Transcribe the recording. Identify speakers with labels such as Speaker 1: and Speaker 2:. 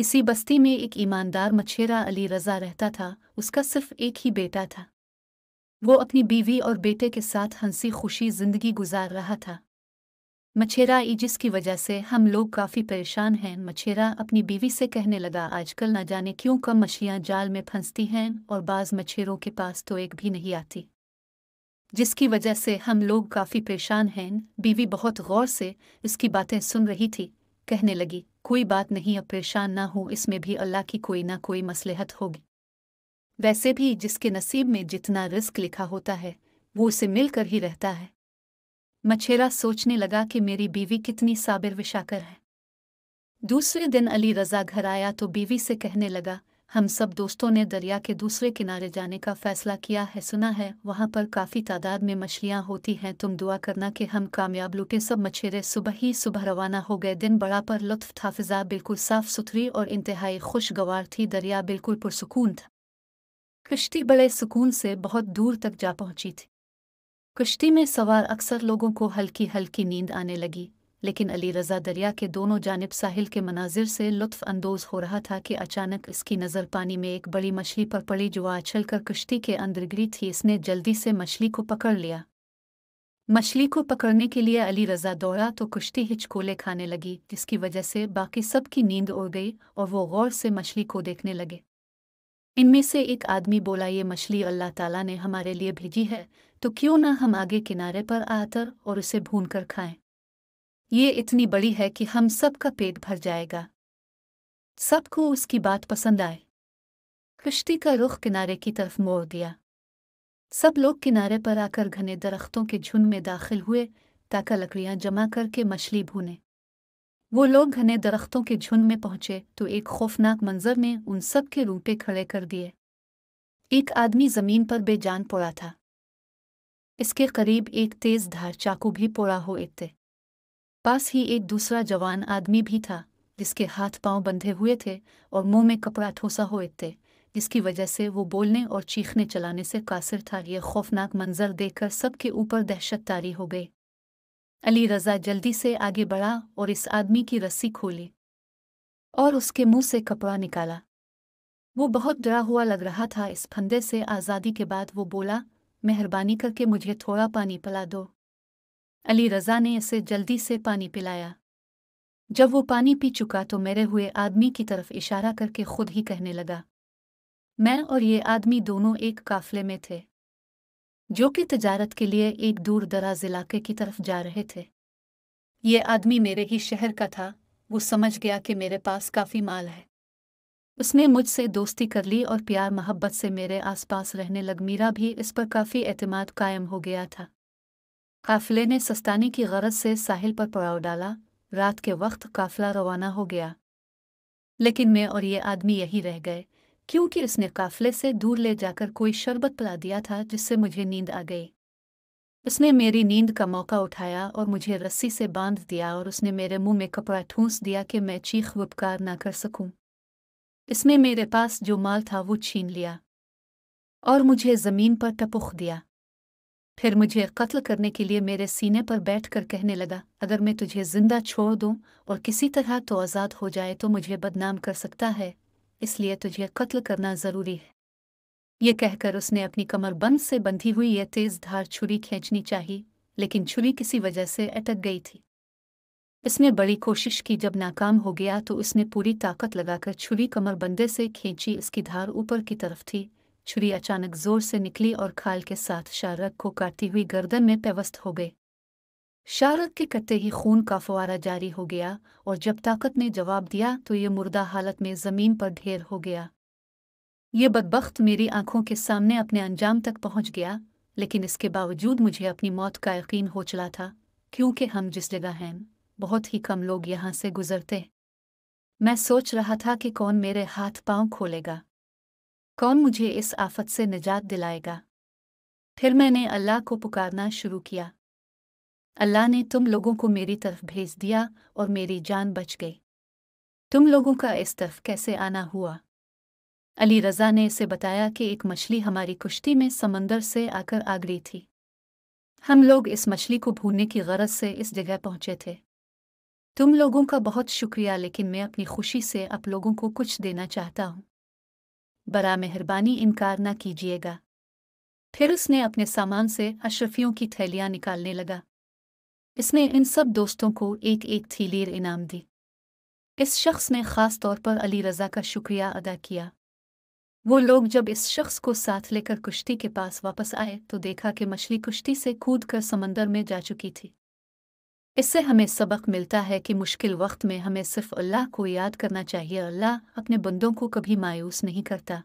Speaker 1: किसी बस्ती में एक ईमानदार मछेरा अली रजा रहता था उसका सिर्फ एक ही बेटा था वो अपनी बीवी और बेटे के साथ हंसी खुशी जिंदगी गुजार रहा था मछेरा ई जिसकी वजह से हम लोग काफ़ी परेशान हैं मछेरा अपनी बीवी से कहने लगा आजकल ना जाने क्यों कम मछलियाँ जाल में फंसती हैं और बाज़ मछेरों के पास तो एक भी नहीं आती जिसकी वजह से हम लोग काफ़ी परेशान हैं बीवी बहुत गौर से उसकी बातें सुन रही थी कहने लगी कोई बात नहीं अब परेशान ना हो इसमें भी अल्लाह की कोई ना कोई मसलहत होगी वैसे भी जिसके नसीब में जितना रिस्क लिखा होता है वो उसे मिलकर ही रहता है मछेरा सोचने लगा कि मेरी बीवी कितनी साबिर विशाकर है दूसरे दिन अली रजा घर आया तो बीवी से कहने लगा हम सब दोस्तों ने दरिया के दूसरे किनारे जाने का फैसला किया है सुना है वहाँ पर काफ़ी तादाद में मछलियाँ होती हैं तुम दुआ करना कि हम कामयाब लुटे सब मछेरे सुबह ही सुबह रवाना हो गए दिन बड़ा पर लुत्फ था फिजा बिल्कुल साफ सुथरी और इंतहाई खुशगवार थी दरिया बिल्कुल पुरसकून था कश्ती बड़े सुकून से बहुत दूर तक जा पहुंची थी कश्ती में सवार अक्सर लोगों को हल्की हल्की नींद आने लगी लेकिन अली रजा दरिया के दोनों जानब साहिल के मनाजिर से अंदोज हो रहा था कि अचानक इसकी नज़र पानी में एक बड़ी मछली पर पड़ी जो आछल कर कश्ती के अंदर गिरी थी इसने जल्दी से मछली को पकड़ लिया मछली को पकड़ने के लिए अली रजा दौड़ा तो कुश्ती हिचकोले खाने लगी जिसकी वजह से बाकी सब की नींद उड़ गई और वो गौर से मछली को देखने लगे इनमें से एक आदमी बोला ये मछली अल्लाह ताला ने हमारे लिए भेजी है तो क्यों ना हम आगे किनारे पर आकर और उसे भून कर खाएं ये इतनी बड़ी है कि हम सबका पेट भर जाएगा सबको उसकी बात पसंद आए कश्ती का रुख किनारे की तरफ मोड़ दिया सब लोग किनारे पर आकर घने दरख्तों के झुंड में दाखिल हुए ताका लकड़ियां जमा करके मछली भूने वो लोग घने दरख्तों के झुंड में पहुंचे तो एक खौफनाक मंजर ने उन सब के रूपे खड़े कर दिए एक आदमी जमीन पर बेजान पड़ा था इसके करीब एक तेज धार चाकू भी पोड़ा हो इतने पास ही एक दूसरा जवान आदमी भी था जिसके हाथ पांव बंधे हुए थे और मुंह में कपड़ा ठोसा हुए थे जिसकी वजह से वो बोलने और चीखने चलाने से कासिर था यह खौफनाक मंजर देखकर सबके ऊपर दहशत तारी हो गई अली रजा जल्दी से आगे बढ़ा और इस आदमी की रस्सी खोली और उसके मुंह से कपड़ा निकाला वो बहुत डरा हुआ लग रहा था इस फंदे से आज़ादी के बाद वो बोला मेहरबानी करके मुझे थोड़ा पानी पिला दो अली रजा ने इसे जल्दी से पानी पिलाया जब वो पानी पी चुका तो मेरे हुए आदमी की तरफ इशारा करके खुद ही कहने लगा मैं और ये आदमी दोनों एक काफले में थे जो कि तजारत के लिए एक दूर दराज इलाके की तरफ जा रहे थे ये आदमी मेरे ही शहर का था वो समझ गया कि मेरे पास काफ़ी माल है उसने मुझसे दोस्ती कर ली और प्यार मोहब्बत से मेरे आसपास रहने लग भी इस पर काफ़ी अतमाद कायम हो गया था काफिले ने सस्तानी की गरज से साहिल पर पड़ाव डाला रात के वक्त काफिला रवाना हो गया लेकिन मैं और ये आदमी यही रह गए क्योंकि इसने काफिले से दूर ले जाकर कोई शरबत पिला दिया था जिससे मुझे नींद आ गई उसने मेरी नींद का मौका उठाया और मुझे रस्सी से बांध दिया और उसने मेरे मुंह में कपड़ा ठूंस दिया कि मैं चीख वपकार ना कर सकूं। इसने मेरे पास जो माल था वो छीन लिया और मुझे ज़मीन पर टपुख दिया फिर मुझे कत्ल करने के लिए मेरे सीने पर बैठ कर कहने लगा अगर मैं तुझे जिंदा छोड़ दूं और किसी तरह तो आज़ाद हो जाए तो मुझे बदनाम कर सकता है इसलिए तुझे कत्ल करना ज़रूरी है ये कहकर उसने अपनी कमर बंद से बंधी हुई यह तेज़ धार छुरी खींचनी चाही लेकिन छुरी किसी वजह से अटक गई थी इसने बड़ी कोशिश की जब नाकाम हो गया तो उसने पूरी ताकत लगाकर छुरी कमर बंदे से खींची इसकी धार ऊपर की तरफ थी छुरी अचानक जोर से निकली और खाल के साथ शारक को काटती हुई गर्दन में पेवस्त हो गए शारक के कत्ते ही खून का फुआरा जारी हो गया और जब ताकत ने जवाब दिया तो ये मुर्दा हालत में ज़मीन पर ढेर हो गया ये बदबख्त मेरी आंखों के सामने अपने अंजाम तक पहुंच गया लेकिन इसके बावजूद मुझे अपनी मौत का यकीन हो चला था क्योंकि हम जिस जगह हैं बहुत ही कम लोग यहां से गुजरते मैं सोच रहा था कि कौन मेरे हाथ पांव खोलेगा कौन मुझे इस आफत से निजात दिलाएगा फिर मैंने अल्लाह को पुकारना शुरू किया अल्लाह ने तुम लोगों को मेरी तरफ भेज दिया और मेरी जान बच गई तुम लोगों का इस तरफ कैसे आना हुआ अली रजा ने इसे बताया कि एक मछली हमारी कुश्ती में समंदर से आकर आ गई थी हम लोग इस मछली को भूनने की गरज से इस जगह पहुंचे थे तुम लोगों का बहुत शुक्रिया लेकिन मैं अपनी खुशी से आप लोगों को कुछ देना चाहता हूँ बरा मेहरबानी इनकार न कीजिएगा फिर उसने अपने सामान से अशरफियों की थैलियाँ निकालने लगा इसने इन सब दोस्तों को एक एक थीलीर इनाम दी इस शख्स ने ख़ास तौर पर अली रज़ा का शुक्रिया अदा किया वो लोग जब इस शख्स को साथ लेकर कुश्ती के पास वापस आए तो देखा कि मछली कुश्ती से कूद कर समंदर में जा चुकी थी इससे हमें सबक मिलता है कि मुश्किल वक्त में हमें सिर्फ अल्लाह को याद करना चाहिए अल्लाह अपने बंदों को कभी मायूस नहीं करता